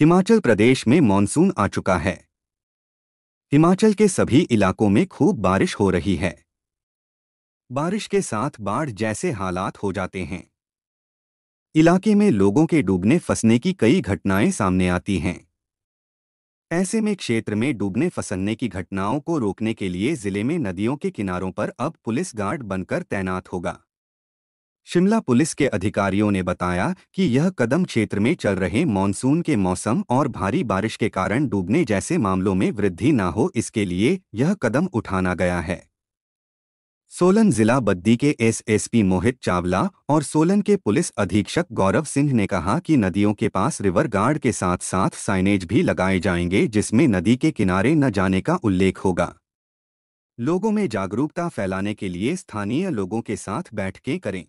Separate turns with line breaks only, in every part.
हिमाचल प्रदेश में मानसून आ चुका है हिमाचल के सभी इलाकों में खूब बारिश हो रही है बारिश के साथ बाढ़ जैसे हालात हो जाते हैं इलाके में लोगों के डूबने फंसने की कई घटनाएं सामने आती हैं ऐसे में क्षेत्र में डूबने फंसने की घटनाओं को रोकने के लिए जिले में नदियों के किनारों पर अब पुलिस गार्ड बनकर तैनात होगा शिमला पुलिस के अधिकारियों ने बताया कि यह कदम क्षेत्र में चल रहे मानसून के मौसम और भारी बारिश के कारण डूबने जैसे मामलों में वृद्धि न हो इसके लिए यह कदम उठाना गया है सोलन जिला बद्दी के एसएसपी मोहित चावला और सोलन के पुलिस अधीक्षक गौरव सिंह ने कहा कि नदियों के पास रिवर गार्ड के साथ साथ साइनेज भी लगाए जाएंगे जिसमें नदी के किनारे न जाने का उल्लेख होगा लोगों में जागरूकता फैलाने के लिए स्थानीय लोगों के साथ बैठकें करें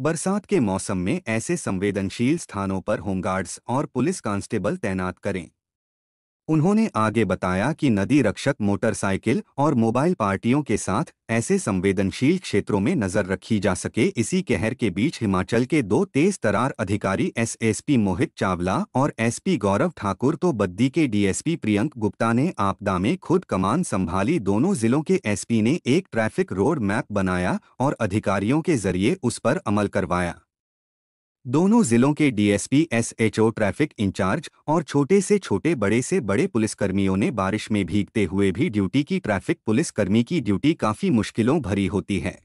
बरसात के मौसम में ऐसे संवेदनशील स्थानों पर होमगार्ड्स और पुलिस कांस्टेबल तैनात करें उन्होंने आगे बताया कि नदी रक्षक मोटरसाइकिल और मोबाइल पार्टियों के साथ ऐसे संवेदनशील क्षेत्रों में नजर रखी जा सके इसी कहर के बीच हिमाचल के दो तेज तरार अधिकारी एसएसपी मोहित चावला और एसपी गौरव ठाकुर तो बद्दी के डीएसपी प्रियंक गुप्ता ने आपदा में खुद कमान संभाली दोनों जिलों के एसपी ने एक ट्रैफिक रोड मैप बनाया और अधिकारियों के जरिए उस पर अमल करवाया दोनों जिलों के डीएसपी एसएचओ ट्रैफिक इंचार्ज और छोटे से छोटे बड़े से बड़े पुलिसकर्मियों ने बारिश में भीगते हुए भी ड्यूटी की ट्रैफिक पुलिसकर्मी की ड्यूटी काफी मुश्किलों भरी होती है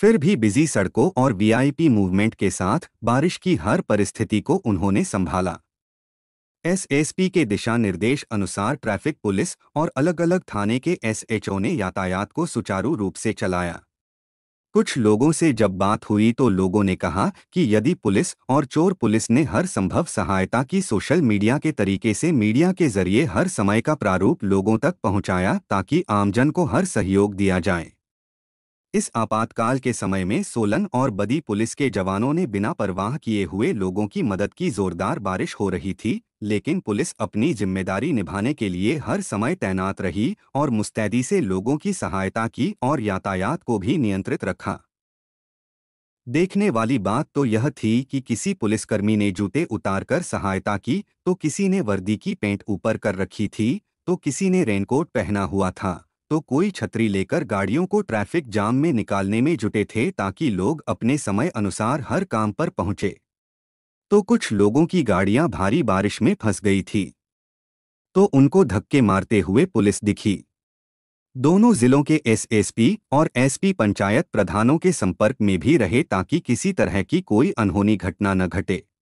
फिर भी बिजी सड़कों और वीआईपी मूवमेंट के साथ बारिश की हर परिस्थिति को उन्होंने संभाला एसएसपी के दिशा निर्देश अनुसार ट्रैफिक पुलिस और अलग अलग थाने के एसएचओ ने यातायात को सुचारू रूप से चलाया कुछ लोगों से जब बात हुई तो लोगों ने कहा कि यदि पुलिस और चोर पुलिस ने हर संभव सहायता की सोशल मीडिया के तरीके से मीडिया के जरिए हर समय का प्रारूप लोगों तक पहुंचाया ताकि आमजन को हर सहयोग दिया जाए इस आपातकाल के समय में सोलन और बदी पुलिस के जवानों ने बिना परवाह किए हुए लोगों की मदद की जोरदार बारिश हो रही थी लेकिन पुलिस अपनी जिम्मेदारी निभाने के लिए हर समय तैनात रही और मुस्तैदी से लोगों की सहायता की और यातायात को भी नियंत्रित रखा देखने वाली बात तो यह थी कि किसी पुलिसकर्मी ने जूते उतारकर सहायता की तो किसी ने वर्दी की पेंट ऊपर कर रखी थी तो किसी ने रेनकोट पहना हुआ था तो कोई छतरी लेकर गाड़ियों को ट्रैफिक जाम में निकालने में जुटे थे ताकि लोग अपने समय अनुसार हर काम पर पहुंचे तो कुछ लोगों की गाड़ियां भारी बारिश में फंस गई थी तो उनको धक्के मारते हुए पुलिस दिखी दोनों जिलों के एसएसपी और एसपी पंचायत प्रधानों के संपर्क में भी रहे ताकि किसी तरह की कोई अनहोनी घटना न घटे